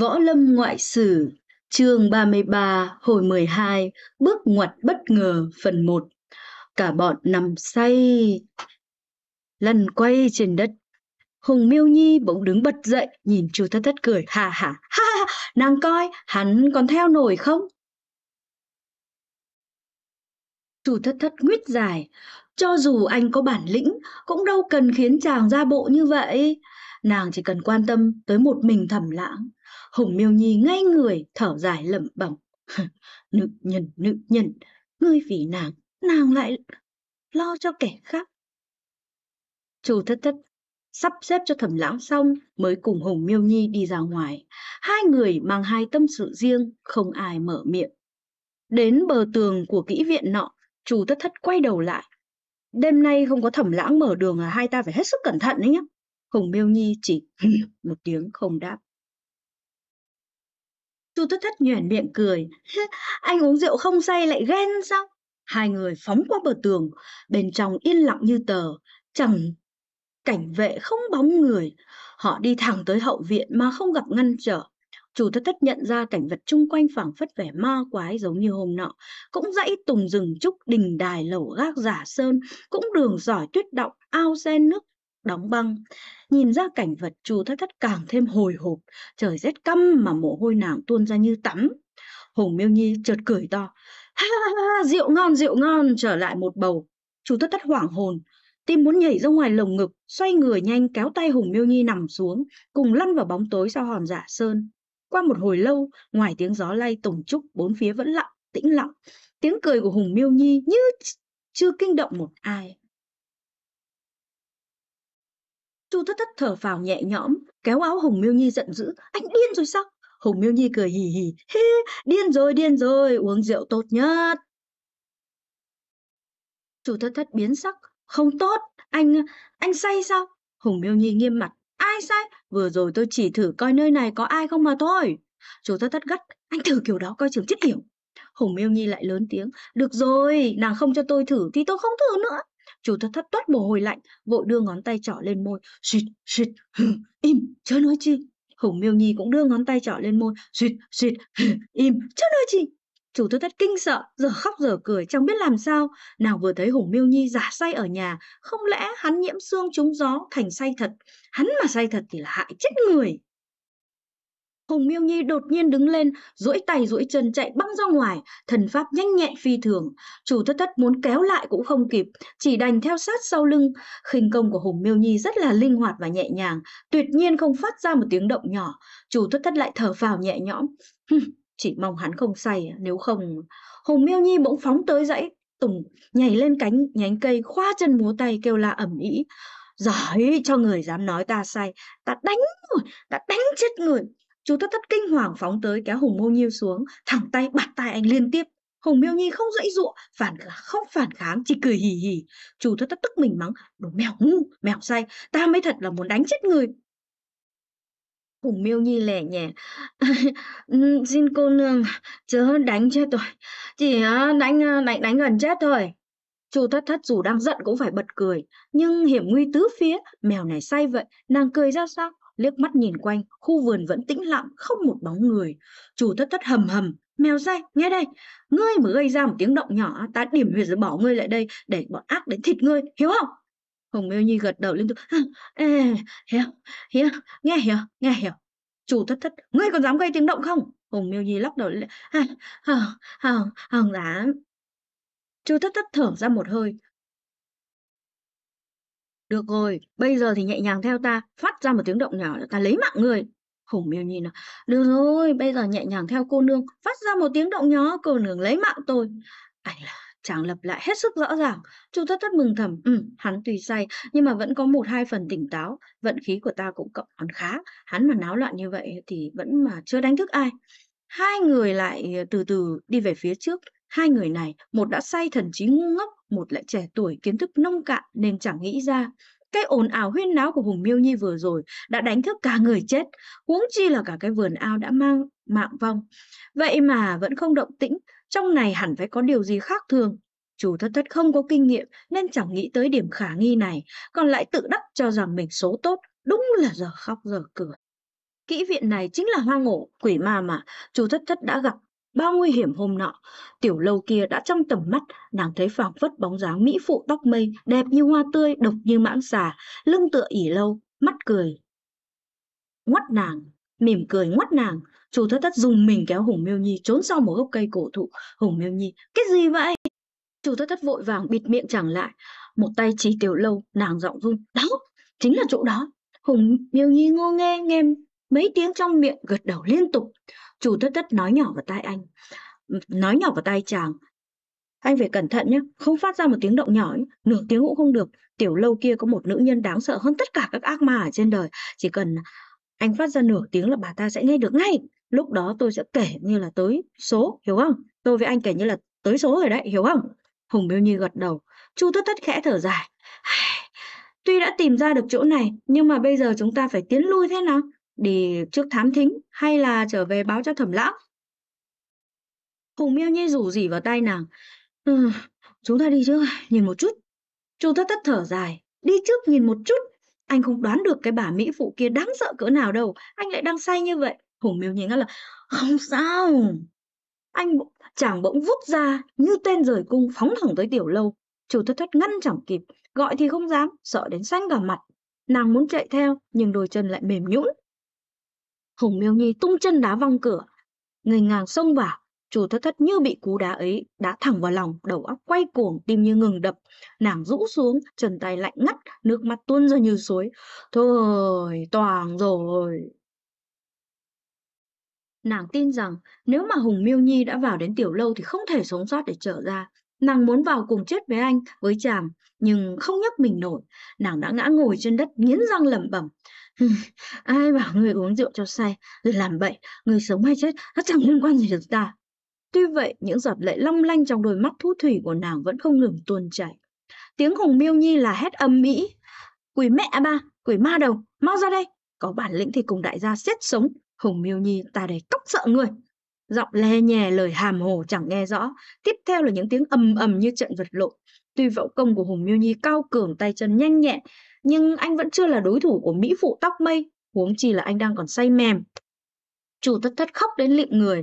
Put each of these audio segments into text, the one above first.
Võ Lâm Ngoại Sử, chương 33, hồi 12, bước ngoặt bất ngờ, phần 1. Cả bọn nằm say, lăn quay trên đất. Hùng Miêu Nhi bỗng đứng bật dậy, nhìn chu thất thất cười, hà hà, ha ha, nàng coi, hắn còn theo nổi không? chu thất thất nguyết dài, cho dù anh có bản lĩnh, cũng đâu cần khiến chàng ra bộ như vậy. Nàng chỉ cần quan tâm tới một mình thẩm lãng, Hùng miêu nhi ngay người thở dài lẩm bẩm. nữ nhân, nữ nhân, ngươi vì nàng, nàng lại lo cho kẻ khác. Chu thất thất sắp xếp cho thẩm lãng xong mới cùng Hùng Miêu Nhi đi ra ngoài. Hai người mang hai tâm sự riêng, không ai mở miệng. Đến bờ tường của kỹ viện nọ, Chu thất thất quay đầu lại. Đêm nay không có thẩm lãng mở đường là hai ta phải hết sức cẩn thận đấy nhé. Hùng Miêu Nhi chỉ một tiếng không đáp. Du Thất Thất nhoẻn miệng cười. Anh uống rượu không say lại ghen sao? Hai người phóng qua bờ tường, bên trong yên lặng như tờ, chẳng cảnh vệ không bóng người. Họ đi thẳng tới hậu viện mà không gặp ngăn trở. Chủ thất thất nhận ra cảnh vật chung quanh phảng phất vẻ ma quái giống như hôm nọ, cũng dãy tùng rừng trúc đình đài lầu gác giả sơn, cũng đường giỏi tuyết động, ao sen nước đóng băng. Nhìn ra cảnh vật chu thất thất càng thêm hồi hộp, trời rét căm mà mồ hôi nàng tuôn ra như tắm. Hùng Miêu Nhi chợt cười to, ha ha ha, rượu ngon, rượu ngon, trở lại một bầu. Chu thất thất hoảng hồn, tim muốn nhảy ra ngoài lồng ngực, xoay người nhanh kéo tay Hùng Miêu Nhi nằm xuống, cùng lăn vào bóng tối sau hòn giả sơn. Qua một hồi lâu, ngoài tiếng gió lay tùng trúc, bốn phía vẫn lặng, tĩnh lặng. Tiếng cười của Hùng Miêu Nhi như chưa kinh động một ai. Chu thất thất thở phào nhẹ nhõm, kéo áo Hồng Miêu Nhi giận dữ. Anh điên rồi sao? Hồng Miêu Nhi cười hì hì. Hê, điên rồi, điên rồi, uống rượu tốt nhất. Chu thất thất biến sắc. Không tốt, anh, anh say sao? Hồng Miêu Nhi nghiêm mặt. Ai sai? Vừa rồi tôi chỉ thử coi nơi này có ai không mà thôi. Chu thất thất gắt. Anh thử kiểu đó coi chừng chết hiểu. Hồng Miêu Nhi lại lớn tiếng. Được rồi, nàng không cho tôi thử thì tôi không thử nữa. Chủ thật thất toát mồ hôi lạnh, vội đưa ngón tay trỏ lên môi. Xịt, xịt, im, chớ nói chi. Hùng miêu nhi cũng đưa ngón tay trỏ lên môi. Xịt, xịt, im, chớ nói chi. Chủ tư thất kinh sợ, giờ khóc giờ cười chẳng biết làm sao. Nào vừa thấy Hùng Miêu Nhi giả say ở nhà, không lẽ hắn nhiễm xương trúng gió thành say thật. Hắn mà say thật thì là hại chết người. Hùng Miêu Nhi đột nhiên đứng lên, duỗi tay duỗi chân chạy băng ra ngoài, thần pháp nhanh nhẹn phi thường. Chủ thất thất muốn kéo lại cũng không kịp, chỉ đành theo sát sau lưng. khinh công của Hùng Miêu Nhi rất là linh hoạt và nhẹ nhàng, tuyệt nhiên không phát ra một tiếng động nhỏ. Chủ thất thất lại thở vào nhẹ nhõm. chỉ mong hắn không say, nếu không... Hùng Miêu Nhi bỗng phóng tới dãy, Tùng nhảy lên cánh nhánh cây, khoa chân múa tay kêu la ẩm ĩ. Giỏi cho người dám nói ta say, ta đánh người, ta đánh chết người. Chú Thất Thất kinh hoàng phóng tới kéo Hùng Mâu Nhiêu xuống, thẳng tay bạt tay anh liên tiếp. Hùng Miêu Nhi không dãy dụa, phản không phản kháng, chỉ cười hì hì. Chú Thất Thất tức mình mắng, đồ mèo ngu, mèo say, ta mới thật là muốn đánh chết người. Hùng Miêu Nhi lẻ nhẹ, ừ, xin cô nương chớ đánh chết tôi, chỉ ờ, đánh ờ, đánh đánh gần chết thôi. chú thất thất dù đang giận cũng phải bật cười, nhưng hiểm nguy tứ phía, mèo này say vậy, nàng cười ra sao? liếc mắt nhìn quanh, khu vườn vẫn tĩnh lặng, không một bóng người. Chủ thất thất hầm hầm, mèo dai, nghe đây, ngươi mới gây ra một tiếng động nhỏ, ta điểm huyệt rồi bỏ ngươi lại đây, để bọn ác đến thịt ngươi, hiểu không? Hồng Miêu Nhi gật đầu liên tục, Ê, hiểu, hiểu, nghe hiểu, nghe hiểu. Chủ thất thất, ngươi còn dám gây tiếng động không? Hồng Miêu Nhi lắc đầu, hờ hờ hờ dám. Chu thất thất thở ra một hơi, được rồi, bây giờ thì nhẹ nhàng theo ta, phát ra một tiếng động nhỏ ta lấy mạng người. hùng miêu nhìn nó, được rồi, bây giờ nhẹ nhàng theo cô nương, phát ra một tiếng động nhỏ, cô nương lấy mạng tôi. Anh là chàng lập lại hết sức rõ ràng. Chu thất thất mừng thầm, ừ, hắn tùy say, nhưng mà vẫn có một hai phần tỉnh táo, vận khí của ta cũng cộng còn khá. Hắn mà náo loạn như vậy thì vẫn mà chưa đánh thức ai. Hai người lại ờ, từ từ đi về phía trước, hai người này, một đã say thần trí ngu ngốc, một lại trẻ tuổi kiến thức nông cạn nên chẳng nghĩ ra. Cái ồn ào huyên náo của hùng miêu nhi vừa rồi đã đánh thức cả người chết, huống chi là cả cái vườn ao đã mang mạng vong. Vậy mà vẫn không động tĩnh, trong này hẳn phải có điều gì khác thường. Chủ thất thất không có kinh nghiệm nên chẳng nghĩ tới điểm khả nghi này, còn lại tự đắc cho rằng mình số tốt, đúng là giờ khóc giờ cười. Kỹ viện này chính là hoang ổ, quỷ ma mà, chủ thất thất đã gặp bao nguy hiểm hôm nọ, tiểu lâu kia đã trong tầm mắt, nàng thấy phảng phất bóng dáng mỹ phụ tóc mây, đẹp như hoa tươi, độc như mãng xà, lưng tựa ỉ lâu, mắt cười. Ngoắt nàng, mỉm cười ngoắt nàng, chủ thất thất dùng mình kéo Hùng Miêu Nhi trốn sau một gốc cây cổ thụ. Hùng Miêu Nhi, cái gì vậy? Chủ thất thất vội vàng bịt miệng chẳng lại, một tay chỉ tiểu lâu, nàng giọng run, đó, chính là chỗ đó. Hùng Miêu Nhi ngô nghe nghe mấy tiếng trong miệng gật đầu liên tục. Chu tất tất nói nhỏ vào tai anh, ừ, nói nhỏ vào tai chàng. Anh phải cẩn thận nhé, không phát ra một tiếng động nhỏ, ấy, nửa tiếng cũng không được. Tiểu lâu kia có một nữ nhân đáng sợ hơn tất cả các ác ma ở trên đời. Chỉ cần anh phát ra nửa tiếng là bà ta sẽ nghe được ngay. Lúc đó tôi sẽ kể như là tới số, hiểu không? Tôi với anh kể như là tới số rồi đấy, hiểu không? Hùng Biêu Nhi gật đầu. Chu tất tất khẽ thở dài. Tuy đã tìm ra được chỗ này, nhưng mà bây giờ chúng ta phải tiến lui thế nào? để trước thám thính hay là trở về báo cho thẩm lão. Hùng miêu nhi rủ rỉ vào tay nàng. Ừ, chúng ta đi chứ, nhìn một chút. Chu thất thất thở dài, đi trước nhìn một chút. Anh không đoán được cái bà Mỹ phụ kia đáng sợ cỡ nào đâu, anh lại đang say như vậy. Hùng miêu nhi ngắt là, không sao. Anh chàng bỗng vút ra như tên rời cung phóng thẳng tới tiểu lâu. Chu thất thất ngăn chẳng kịp, gọi thì không dám, sợ đến xanh cả mặt. Nàng muốn chạy theo, nhưng đôi chân lại mềm nhũn, Hùng Miêu Nhi tung chân đá văng cửa, người ngang xông vào, chủ thất thất như bị cú đá ấy đã thẳng vào lòng, đầu óc quay cuồng, tim như ngừng đập, nàng rũ xuống, trần tay lạnh ngắt, nước mắt tuôn ra như suối. Thôi, toàn rồi. Nàng tin rằng nếu mà Hùng Miêu Nhi đã vào đến tiểu lâu thì không thể sống sót để trở ra. Nàng muốn vào cùng chết với anh, với chàng, nhưng không nhấc mình nổi. Nàng đã ngã ngồi trên đất, nghiến răng lẩm bẩm. ai bảo người uống rượu cho say, rồi làm bậy, người sống hay chết, nó chẳng liên quan gì được ta. Tuy vậy, những giọt lệ long lanh trong đôi mắt thu thủy của nàng vẫn không ngừng tuôn chảy. Tiếng Hùng Miêu Nhi là hét âm mỹ. Quỷ mẹ ba, quỷ ma đầu, mau ra đây. Có bản lĩnh thì cùng đại gia xét sống. Hùng Miêu Nhi ta để cốc sợ người. Giọng le nhè lời hàm hồ chẳng nghe rõ. Tiếp theo là những tiếng ầm ầm như trận vật lộn. Tuy võ công của Hùng Miêu Nhi cao cường tay chân nhanh nhẹn, nhưng anh vẫn chưa là đối thủ của Mỹ phụ tóc mây, huống chi là anh đang còn say mềm. Chủ thất thất khóc đến lịm người.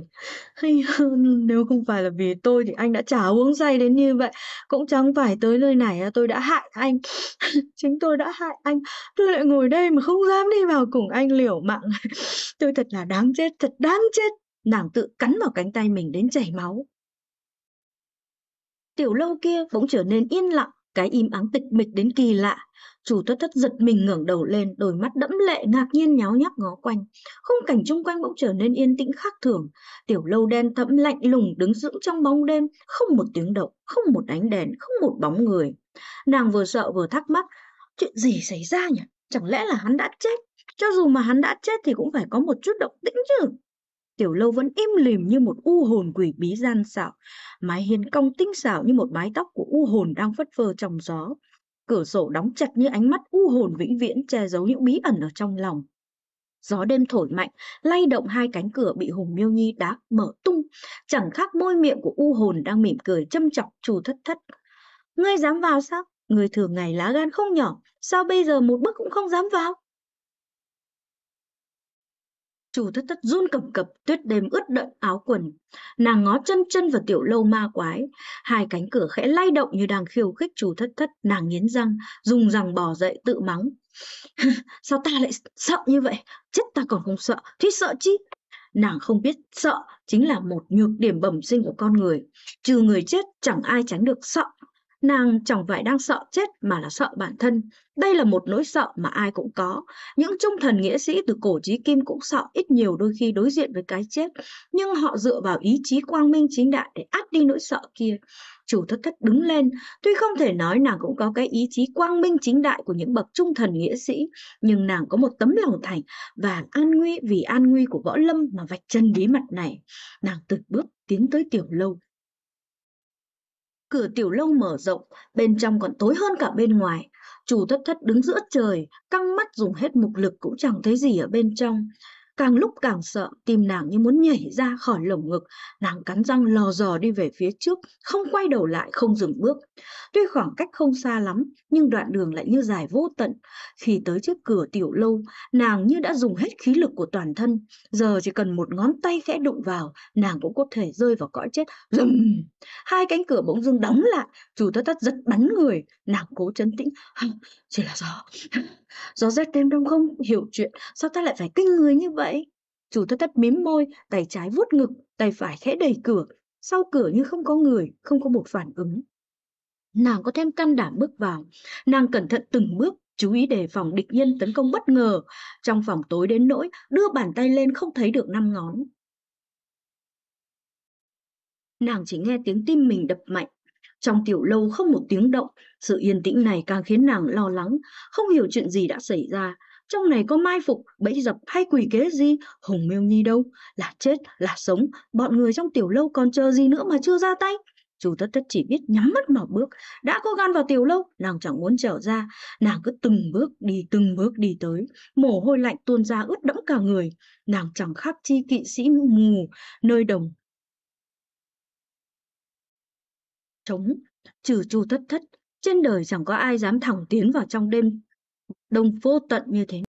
Hay hơn nếu không phải là vì tôi thì anh đã chả uống say đến như vậy. Cũng chẳng phải tới nơi này tôi đã hại anh. Chính tôi đã hại anh. Tôi lại ngồi đây mà không dám đi vào cùng anh liều mạng. tôi thật là đáng chết, thật đáng chết. Nàng tự cắn vào cánh tay mình đến chảy máu. Tiểu lâu kia bỗng trở nên yên lặng, cái im ắng tịch mịch đến kỳ lạ. Chủ thất thất giật mình ngẩng đầu lên, đôi mắt đẫm lệ ngạc nhiên nháo nhác ngó quanh. Khung cảnh chung quanh bỗng trở nên yên tĩnh khác thường. Tiểu lâu đen thẫm lạnh lùng đứng dưỡng trong bóng đêm, không một tiếng động, không một ánh đèn, không một bóng người. Nàng vừa sợ vừa thắc mắc, chuyện gì xảy ra nhỉ? Chẳng lẽ là hắn đã chết? Cho dù mà hắn đã chết thì cũng phải có một chút động tĩnh chứ. Tiểu lâu vẫn im lìm như một u hồn quỷ bí gian xảo, mái hiên cong tinh xảo như một mái tóc của u hồn đang phất phơ trong gió. Cửa sổ đóng chặt như ánh mắt u hồn vĩnh viễn che giấu những bí ẩn ở trong lòng. Gió đêm thổi mạnh, lay động hai cánh cửa bị Hùng Miêu Nhi đá mở tung, chẳng khác môi miệng của u hồn đang mỉm cười châm chọc chủ thất thất. Ngươi dám vào sao? Người thường ngày lá gan không nhỏ, sao bây giờ một bước cũng không dám vào? Chu thất thất run cầm cập, tuyết đêm ướt đẫm áo quần. Nàng ngó chân chân vào tiểu lâu ma quái. Hai cánh cửa khẽ lay động như đang khiêu khích Chu thất thất. Nàng nghiến răng, dùng răng bò dậy tự mắng. Sao ta lại sợ như vậy? Chết ta còn không sợ, thì sợ chi? Nàng không biết sợ chính là một nhược điểm bẩm sinh của con người. Trừ người chết chẳng ai tránh được sợ Nàng chẳng phải đang sợ chết mà là sợ bản thân. Đây là một nỗi sợ mà ai cũng có. Những trung thần nghĩa sĩ từ cổ chí kim cũng sợ ít nhiều đôi khi đối diện với cái chết. Nhưng họ dựa vào ý chí quang minh chính đại để át đi nỗi sợ kia. Chủ thất thất đứng lên, tuy không thể nói nàng cũng có cái ý chí quang minh chính đại của những bậc trung thần nghĩa sĩ, nhưng nàng có một tấm lòng thành và an nguy vì an nguy của võ lâm mà vạch chân bí mật này. Nàng từng bước tiến tới tiểu lâu, Cửa tiểu lâu mở rộng, bên trong còn tối hơn cả bên ngoài. Chủ thất thất đứng giữa trời, căng mắt dùng hết mục lực cũng chẳng thấy gì ở bên trong. Càng lúc càng sợ, tim nàng như muốn nhảy ra khỏi lồng ngực, nàng cắn răng lò dò đi về phía trước, không quay đầu lại, không dừng bước. Tuy khoảng cách không xa lắm, nhưng đoạn đường lại như dài vô tận. Khi tới trước cửa tiểu lâu, nàng như đã dùng hết khí lực của toàn thân. Giờ chỉ cần một ngón tay khẽ đụng vào, nàng cũng có thể rơi vào cõi chết. Rầm! Hai cánh cửa bỗng dưng đóng lại, chủ thất thất giật bắn người. Nàng cố chấn tĩnh. Chỉ là gió. Gió rét đêm đông không hiểu chuyện, sao ta lại phải kinh người như vậy? Chủ thất thất mím môi, tay trái vuốt ngực, tay phải khẽ đẩy cửa, sau cửa như không có người, không có một phản ứng. Nàng có thêm can đảm bước vào, nàng cẩn thận từng bước, chú ý đề phòng địch nhân tấn công bất ngờ, trong phòng tối đến nỗi đưa bàn tay lên không thấy được năm ngón. Nàng chỉ nghe tiếng tim mình đập mạnh, trong tiểu lâu không một tiếng động, sự yên tĩnh này càng khiến nàng lo lắng, không hiểu chuyện gì đã xảy ra. Trong này có mai phục, bẫy dập hay quỷ kế gì, hùng Miêu Nhi đâu, là chết, là sống, bọn người trong tiểu lâu còn chờ gì nữa mà chưa ra tay. Chu Tất Tất chỉ biết nhắm mắt mà bước, đã có gan vào tiểu lâu, nàng chẳng muốn trở ra, nàng cứ từng bước đi từng bước đi tới, mồ hôi lạnh tuôn ra ướt đẫm cả người, nàng chẳng khác chi kỵ sĩ mù nơi đồng trống, trừ chu thất thất, trên đời chẳng có ai dám thẳng tiến vào trong đêm đông vô tận như thế.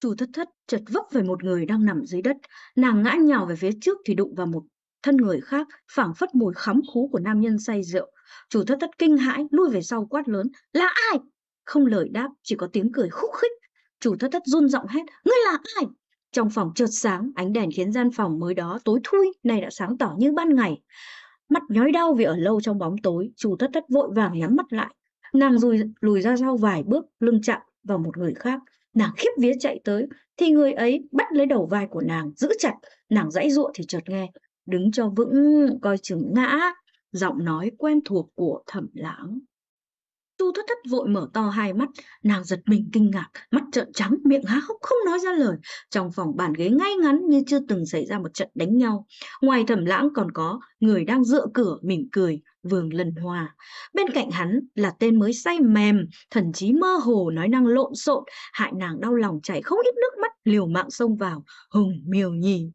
Chu thất thất chật vấp về một người đang nằm dưới đất, nàng ngã nhào về phía trước thì đụng vào một thân người khác, phảng phất mùi khắm khú của nam nhân say rượu. Chu thất thất kinh hãi, lui về sau quát lớn, là ai? Không lời đáp, chỉ có tiếng cười khúc khích. Chu thất thất run giọng hét, ngươi là ai? Trong phòng chợt sáng, ánh đèn khiến gian phòng mới đó tối thui, nay đã sáng tỏ như ban ngày mắt nhói đau vì ở lâu trong bóng tối, Chu Thất Thất vội vàng nhắm mắt lại. Nàng lùi, lùi ra sau vài bước, lưng chạm vào một người khác. Nàng khiếp vía chạy tới, thì người ấy bắt lấy đầu vai của nàng, giữ chặt. Nàng dãy ruộng thì chợt nghe, đứng cho vững, coi chừng ngã. Giọng nói quen thuộc của thẩm lãng. Tu thất thất vội mở to hai mắt, nàng giật mình kinh ngạc, mắt trợn trắng, miệng há hốc không nói ra lời. Trong phòng bàn ghế ngay ngắn như chưa từng xảy ra một trận đánh nhau. Ngoài thẩm lãng còn có người đang dựa cửa mỉm cười, Vương lần Hòa. Bên cạnh hắn là tên mới say mềm, thần trí mơ hồ nói năng lộn xộn, hại nàng đau lòng chảy không ít nước mắt liều mạng xông vào, hùng miều nhì.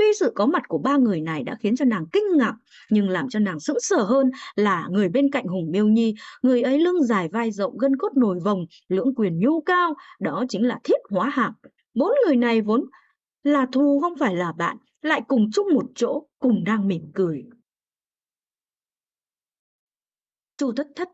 Tuy sự có mặt của ba người này đã khiến cho nàng kinh ngạc, nhưng làm cho nàng sững sờ hơn là người bên cạnh Hùng Miêu Nhi, người ấy lưng dài vai rộng gân cốt nổi vòng, lưỡng quyền nhu cao, đó chính là thiết hóa hạng. Bốn người này vốn là thù không phải là bạn, lại cùng chung một chỗ, cùng đang mỉm cười. Chu Thất Thất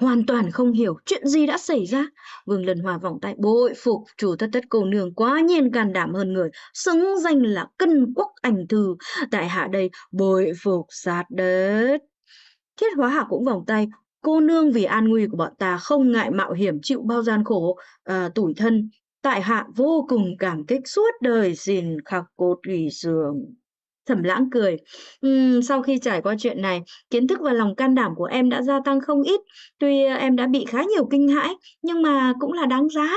hoàn toàn không hiểu chuyện gì đã xảy ra. Vương Lần Hòa vòng tay bội phục, chủ thất thất cô nương quá nhiên can đảm hơn người, xứng danh là cân quốc ảnh thư, tại hạ đây bội phục sát đất. Thiết hóa hạ cũng vòng tay, cô nương vì an nguy của bọn ta không ngại mạo hiểm chịu bao gian khổ, à, tủi thân, tại hạ vô cùng cảm kích suốt đời xin khắc cốt ghi sường. Thẩm Lãng cười. Uhm, sau khi trải qua chuyện này, kiến thức và lòng can đảm của em đã gia tăng không ít. Tuy ờ, em đã bị khá nhiều kinh hãi, nhưng mà cũng là đáng giá.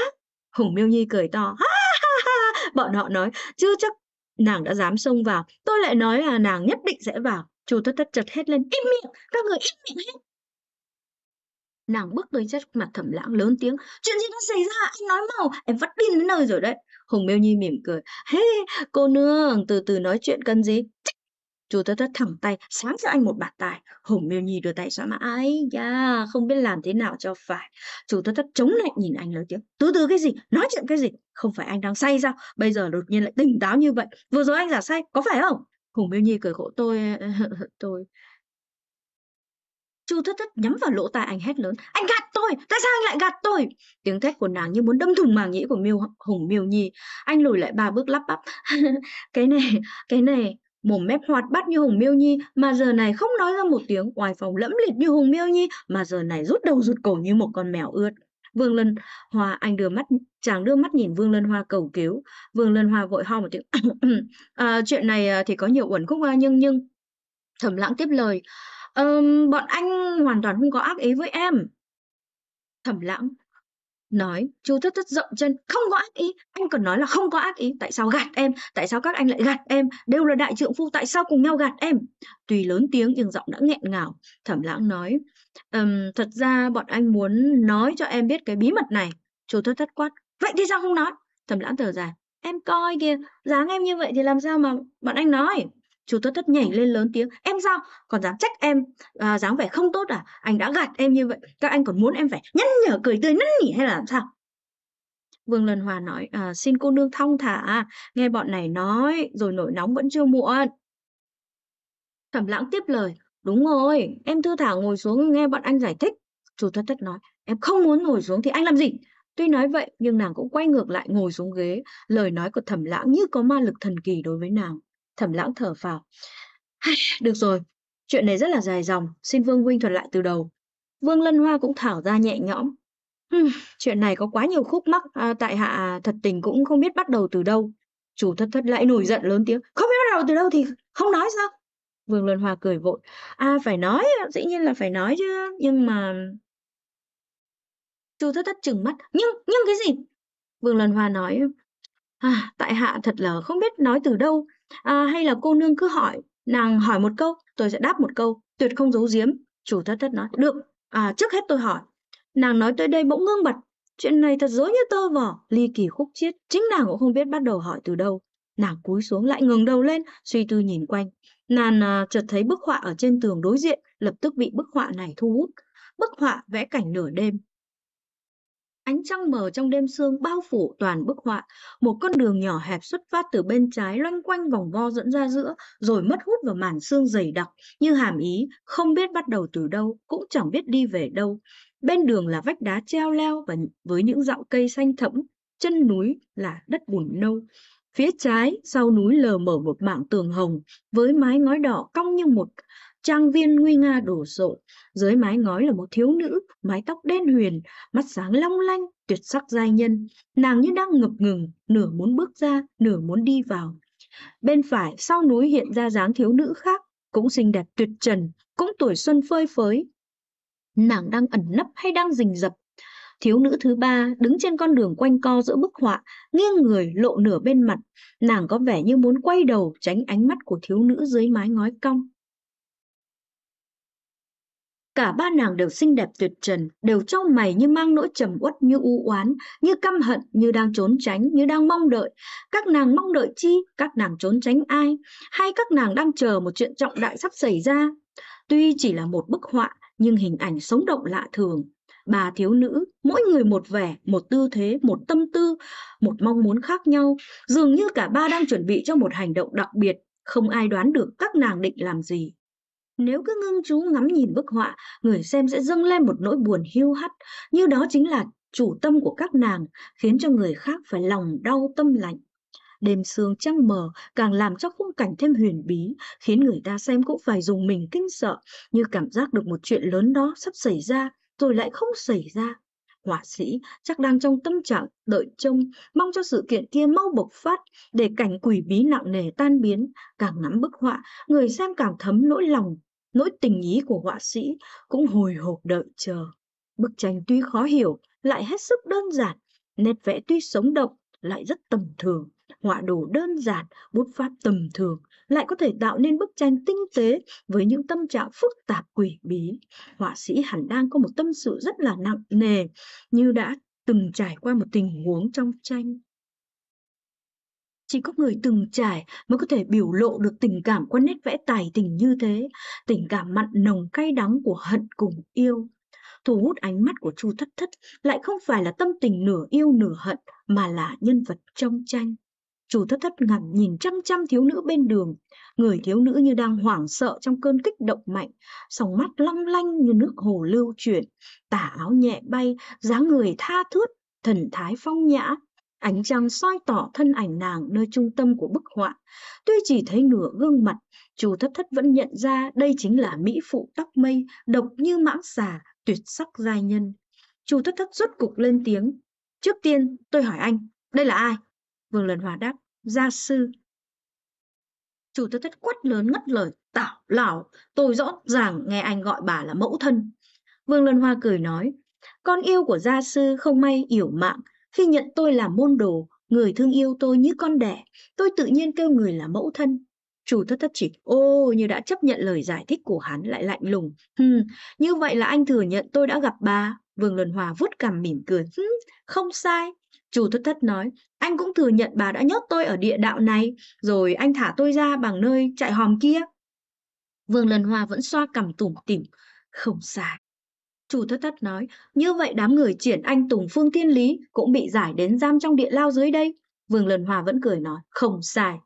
Hùng Miêu Nhi cười to. Bọn họ nói, chưa chắc nàng đã dám xông vào. Tôi lại nói là nàng nhất định sẽ vào. Chu Thất Thất chật hết lên, im miệng, các người im miệng hết. Nàng bước tới trước mặt thẩm lãng lớn tiếng. Chuyện gì đã xảy ra? Anh nói mau, em vắt điên đến nơi rồi đấy. Hùng Miêu Nhi mỉm cười. Hê, hey, cô nương, từ từ nói chuyện cần gì? Chu Tất Tất thẳng tay, sáng cho anh một bạt tài. Hùng Miêu Nhi đưa tay xóa má. Ây da, không biết làm thế nào cho phải. Chu Tất Tất chống lại nhìn anh lớn tiếng. Từ từ cái gì? Nói chuyện cái gì? Không phải anh đang say sao? Bây giờ đột nhiên lại tỉnh táo như vậy. Vừa rồi anh giả say, có phải không? Hùng Miêu Nhi cười khổ tôi, tôi, Chu thất thất nhắm vào lỗ tai anh hét lớn. Anh gạt tôi! Tại sao anh lại gạt tôi? Tiếng thét của nàng như muốn đâm thủng màng nhĩ của miêu hùng miêu nhi. Anh lùi lại ba bước lắp bắp. cái này, cái này, mồm mép hoạt bát như hùng miêu nhi mà giờ này không nói ra một tiếng oai phòng lẫm liệt như hùng miêu nhi mà giờ này rút đầu rụt cổ như một con mèo ướt vương lân hoa anh đưa mắt chàng đưa mắt nhìn vương lân hoa cầu cứu vương lân hoa vội ho một tiếng à, chuyện này à, thì có nhiều uẩn khúc nhưng nhưng thẩm lãng tiếp lời Ờm, "Bọn anh hoàn toàn không có ác ý với em." Thẩm Lãng nói, chú Thất Thất dậm chân, "Không có ác ý, anh còn nói là không có ác ý, tại sao gạt em? Tại sao các anh lại gạt em? Đều là đại trượng phu, tại sao cùng nhau gạt em?" tùy lớn tiếng nhưng giọng đã nghẹn ngào, Thẩm Lãng nói, "Ừm, thật ra bọn anh muốn nói cho em biết cái bí mật này." Chú Thất Thất quát, "Vậy thì sao không nói?" Thẩm Lãng thở dài, "Em coi kìa, dáng em như vậy thì làm sao mà bọn anh nói?" Chú Tuất Thất nhảy lên lớn tiếng, em sao? Còn dám trách em, à, dáng vẻ không tốt à? Anh đã gạt em như vậy, các anh còn muốn em phải nhăn nhở cười tươi năn nỉ hay là làm sao? Vương Lần Hòa nói, à, xin cô nương thong thả, nghe bọn này nói, rồi nổi nóng vẫn chưa muộn. Thẩm lãng tiếp lời, đúng rồi, em thư thả ngồi xuống nghe bọn anh giải thích. Chú Tuất Thất nói, em không muốn ngồi xuống thì anh làm gì? Tuy nói vậy, nhưng nàng cũng quay ngược lại ngồi xuống ghế, lời nói của thẩm lãng như có ma lực thần kỳ đối với nàng. Thẩm lãng thở phào. Được rồi, chuyện này rất là dài dòng, xin Vương Huynh thuật lại từ đầu. Vương Lân Hoa cũng thảo ra nhẹ nhõm. chuyện này có quá nhiều khúc mắc, à, tại hạ thật tình cũng không biết bắt đầu từ đâu. Chủ thất thất lại nổi giận lớn tiếng, không biết bắt đầu từ đâu thì không nói sao? Vương Lân Hoa cười vội, à phải nói, dĩ nhiên là phải nói chứ, nhưng mà... Chu thất thất trừng mắt, nhưng, nhưng cái gì? Vương Lân Hoa nói, à, tại hạ thật là không biết nói từ đâu, à, hay là cô nương cứ hỏi nàng hỏi một câu tôi sẽ đáp một câu tuyệt không giấu giếm chủ thất thất nói được à, trước hết tôi hỏi nàng nói tới đây bỗng ngưng bật chuyện này thật dối như tơ vỏ ly kỳ khúc chiết chính nàng cũng không biết bắt đầu hỏi từ đâu nàng cúi xuống lại ngừng đầu lên suy tư nhìn quanh nàng à, chợt thấy bức họa ở trên tường đối diện lập tức bị bức họa này thu hút bức họa vẽ cảnh nửa đêm Ánh trăng mờ trong đêm sương bao phủ toàn bức họa, một con đường nhỏ hẹp xuất phát từ bên trái loanh quanh vòng vo dẫn ra giữa, rồi mất hút vào màn sương dày đặc, như hàm ý, không biết bắt đầu từ đâu, cũng chẳng biết đi về đâu. Bên đường là vách đá treo leo và với những dạo cây xanh thẫm, chân núi là đất bùn nâu. Phía trái, sau núi lờ mở một mảng tường hồng, với mái ngói đỏ cong như một Trang viên nguy nga đổ rộ, dưới mái ngói là một thiếu nữ, mái tóc đen huyền, mắt sáng long lanh, tuyệt sắc giai nhân. Nàng như đang ngập ngừng, nửa muốn bước ra, nửa muốn đi vào. Bên phải, sau núi hiện ra dáng thiếu nữ khác, cũng xinh đẹp tuyệt trần, cũng tuổi xuân phơi phới. Nàng đang ẩn nấp hay đang rình rập? Thiếu nữ thứ ba đứng trên con đường quanh co giữa bức họa, nghiêng người lộ nửa bên mặt. Nàng có vẻ như muốn quay đầu tránh ánh mắt của thiếu nữ dưới mái ngói cong. Cả ba nàng đều xinh đẹp tuyệt trần, đều trao mày như mang nỗi trầm uất, như u oán, như căm hận, như đang trốn tránh, như đang mong đợi. Các nàng mong đợi chi? Các nàng trốn tránh ai? Hay các nàng đang chờ một chuyện trọng đại sắp xảy ra? Tuy chỉ là một bức họa, nhưng hình ảnh sống động lạ thường. Bà thiếu nữ, mỗi người một vẻ, một tư thế, một tâm tư, một mong muốn khác nhau, dường như cả ba đang chuẩn bị cho một hành động đặc biệt, không ai đoán được các nàng định làm gì. Nếu cứ ngưng chú ngắm nhìn bức họa, người xem sẽ dâng lên một nỗi buồn hiu hắt, như đó chính là chủ tâm của các nàng, khiến cho người khác phải lòng đau tâm lạnh. Đêm sương trăng mờ càng làm cho khung cảnh thêm huyền bí, khiến người ta xem cũng phải dùng mình kinh sợ, như cảm giác được một chuyện lớn đó sắp xảy ra, rồi lại không xảy ra họa sĩ chắc đang trong tâm trạng đợi trông, mong cho sự kiện kia mau bộc phát để cảnh quỷ bí nặng nề tan biến. Càng ngắm bức họa, người xem càng thấm nỗi lòng, nỗi tình ý của họa sĩ, cũng hồi hộp đợi chờ. Bức tranh tuy khó hiểu, lại hết sức đơn giản, nét vẽ tuy sống động, lại rất tầm thường. Họa đồ đơn giản, bút pháp tầm thường, lại có thể tạo nên bức tranh tinh tế với những tâm trạng phức tạp quỷ bí. Họa sĩ hẳn đang có một tâm sự rất là nặng nề như đã từng trải qua một tình huống trong tranh. Chỉ có người từng trải mới có thể biểu lộ được tình cảm qua nét vẽ tài tình như thế, tình cảm mặn nồng cay đắng của hận cùng yêu. Thu hút ánh mắt của Chu Thất Thất lại không phải là tâm tình nửa yêu nửa hận mà là nhân vật trong tranh. Chủ thất thất ngẩn nhìn chăm chăm thiếu nữ bên đường. Người thiếu nữ như đang hoảng sợ trong cơn kích động mạnh, sòng mắt long lanh như nước hồ lưu chuyển, tả áo nhẹ bay, dáng người tha thướt, thần thái phong nhã. Ánh trăng soi tỏ thân ảnh nàng nơi trung tâm của bức họa. Tuy chỉ thấy nửa gương mặt, chú thất thất vẫn nhận ra đây chính là mỹ phụ tóc mây, độc như mãng xà, tuyệt sắc giai nhân. Chu thất thất rốt cục lên tiếng. Trước tiên, tôi hỏi anh, đây là ai? Vương Lần Hòa đáp, gia sư chủ tớ thất quát lớn ngất lời tảo lão tôi rõ ràng nghe anh gọi bà là mẫu thân vương luân hoa cười nói con yêu của gia sư không may yểu mạng khi nhận tôi làm môn đồ người thương yêu tôi như con đẻ tôi tự nhiên kêu người là mẫu thân chủ thất thất chỉ ô như đã chấp nhận lời giải thích của hắn lại lạnh lùng hừm như vậy là anh thừa nhận tôi đã gặp bà vương luân hòa vút cằm mỉm cười hừm, không sai Chu Thất Thất nói, anh cũng thừa nhận bà đã nhốt tôi ở địa đạo này, rồi anh thả tôi ra bằng nơi chạy hòm kia. Vương Lân Hoa vẫn xoa cằm tủm tỉm, không sai. Chu Thất Thất nói, như vậy đám người triển anh Tùng Phương Thiên Lý cũng bị giải đến giam trong địa lao dưới đây. Vương Lân Hoa vẫn cười nói, không sai.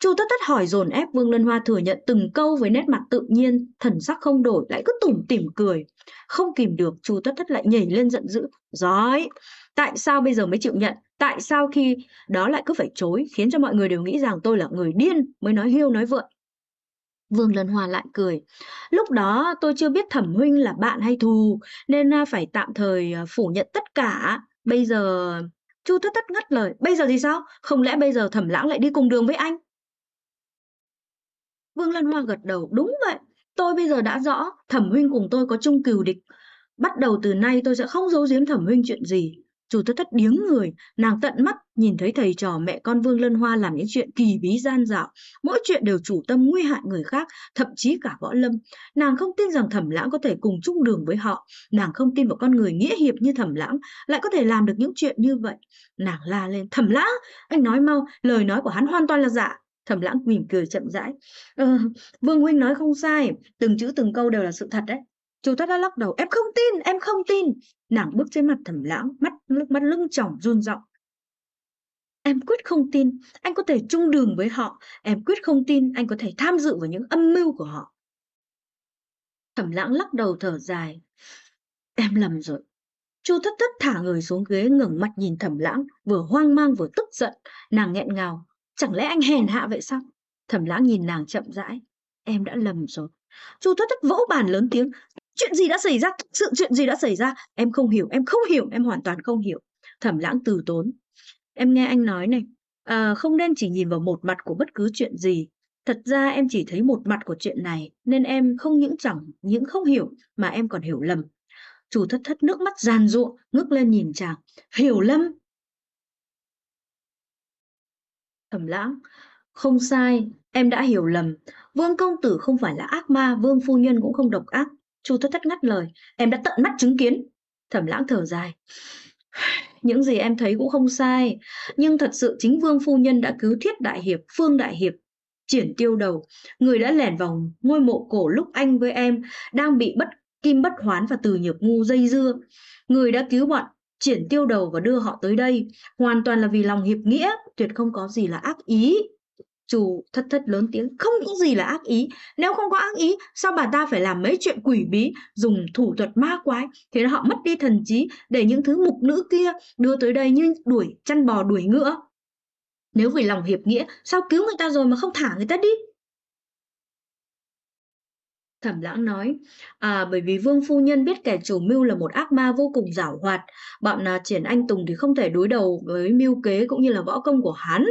Chu Thất Thất hỏi dồn ép Vương Lân Hoa thừa nhận từng câu với nét mặt tự nhiên, thần sắc không đổi, lại cứ tủm tỉm cười. Không kìm được, Chu Thất Thất lại nhảy lên giận dữ, giói tại sao bây giờ mới chịu nhận tại sao khi đó lại cứ phải chối khiến cho mọi người đều nghĩ rằng tôi là người điên mới nói hiêu nói vượn Vương Lân Hòa lại cười. Lúc đó tôi chưa biết Thẩm Huynh là bạn hay thù, nên à, phải tạm thời à, phủ nhận tất cả. Bây giờ... Chu Thất Thất ngắt lời. Bây giờ thì sao? Không lẽ bây giờ Thẩm Lãng lại đi cùng đường với anh? Vương Lân Hoa gật đầu. Đúng vậy. Tôi bây giờ đã rõ Thẩm Huynh cùng tôi có chung cừu địch. Bắt đầu từ nay tôi sẽ không giấu giếm Thẩm Huynh chuyện gì. Dù tôi thất điếng người, nàng tận mắt nhìn thấy thầy trò mẹ con Vương Lân Hoa làm những chuyện kỳ bí gian dạo, mỗi chuyện đều chủ tâm nguy hại người khác, thậm chí cả võ lâm. Nàng không tin rằng thẩm lãng có thể cùng chung đường với họ, nàng không tin vào con người nghĩa hiệp như thẩm lãng lại có thể làm được những chuyện như vậy. Nàng la lên, thẩm lãng, anh nói mau, lời nói của hắn hoàn toàn là giả, Thẩm lãng mỉm cười chậm rãi. Ờ, Vương Huynh nói không sai, từng chữ từng câu đều là sự thật đấy. Chu Thất đã lắc đầu, em không tin, em không tin. Nàng bước trên mặt thẩm lãng, mắt, mắt lưng tròng run rộng. Em quyết không tin, anh có thể chung đường với họ. Em quyết không tin, anh có thể tham dự vào những âm mưu của họ. Thẩm lãng lắc đầu thở dài. Em lầm rồi. Chu thất thất thả người xuống ghế ngẩng mặt nhìn thẩm lãng, vừa hoang mang vừa tức giận. Nàng nghẹn ngào. Chẳng lẽ anh hèn hạ vậy sao? Thẩm lãng nhìn nàng chậm rãi. Em đã lầm rồi. Chu thất thất vỗ bàn lớn tiếng chuyện gì đã xảy ra sự chuyện gì đã xảy ra em không hiểu em không hiểu em hoàn toàn không hiểu thẩm lãng từ tốn em nghe anh nói này à, không nên chỉ nhìn vào một mặt của bất cứ chuyện gì thật ra em chỉ thấy một mặt của chuyện này nên em không những chẳng những không hiểu mà em còn hiểu lầm chủ thất thất nước mắt giàn ruộng ngước lên nhìn chàng hiểu lầm thẩm lãng không sai em đã hiểu lầm vương công tử không phải là ác ma vương phu nhân cũng không độc ác Chu thất thất ngắt lời, em đã tận mắt chứng kiến. Thẩm lãng thở dài. Những gì em thấy cũng không sai, nhưng thật sự chính vương phu nhân đã cứu thiết đại hiệp, phương đại hiệp, triển tiêu đầu, người đã lẻn vào ngôi mộ cổ lúc anh với em đang bị bất kim bất hoán và từ nhược ngu dây dưa. Người đã cứu bọn triển tiêu đầu và đưa họ tới đây, hoàn toàn là vì lòng hiệp nghĩa, tuyệt không có gì là ác ý. Chu thất thất lớn tiếng, không có gì là ác ý. Nếu không có ác ý, sao bà ta phải làm mấy chuyện quỷ bí, dùng thủ thuật ma quái? Thế là họ mất đi thần trí để những thứ mục nữ kia đưa tới đây như đuổi chăn bò đuổi ngựa. Nếu vì lòng hiệp nghĩa, sao cứu người ta rồi mà không thả người ta đi? Thẩm lãng nói, à bởi vì vương phu nhân biết kẻ chủ mưu là một ác ma vô cùng giảo hoạt, bọn à, triển anh Tùng thì không thể đối đầu với mưu kế cũng như là võ công của hắn.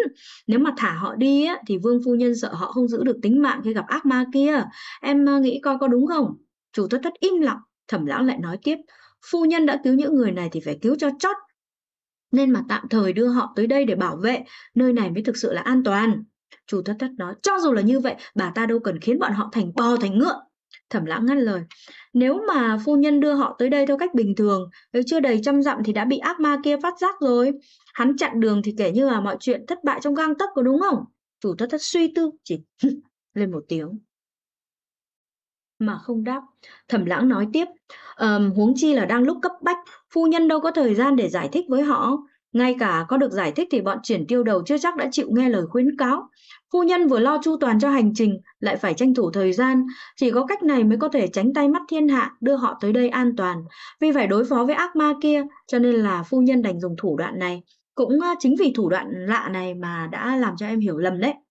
Nếu mà thả họ đi á, thì vương phu nhân sợ họ không giữ được tính mạng khi gặp ác ma kia. Em à, nghĩ coi có đúng không? Chủ thất thất im lặng, thẩm lãng lại nói tiếp, phu nhân đã cứu những người này thì phải cứu cho chót. Nên mà tạm thời đưa họ tới đây để bảo vệ, nơi này mới thực sự là an toàn. Chủ thất thất nói, cho dù là như vậy, bà ta đâu cần khiến bọn họ thành bò thành ngựa Thẩm lãng ngắt lời. Nếu mà phu nhân đưa họ tới đây theo cách bình thường, nếu chưa đầy trăm dặm thì đã bị ác ma kia phát giác rồi. Hắn chặn đường thì kể như là mọi chuyện thất bại trong gang tấc có đúng không? Chủ thất thất suy tư, chỉ lên một tiếng mà không đáp. Thẩm lãng nói tiếp, um, huống chi là đang lúc cấp bách, phu nhân đâu có thời gian để giải thích với họ. Ngay cả có được giải thích thì bọn triển tiêu đầu chưa chắc đã chịu nghe lời khuyến cáo. Phu nhân vừa lo chu toàn cho hành trình, lại phải tranh thủ thời gian, chỉ có cách này mới có thể tránh tay mắt thiên hạ đưa họ tới đây an toàn. Vì phải đối phó với ác ma kia, cho nên là phu nhân đành dùng thủ đoạn này. Cũng ờ, chính vì thủ đoạn lạ này mà đã làm cho em hiểu lầm đấy.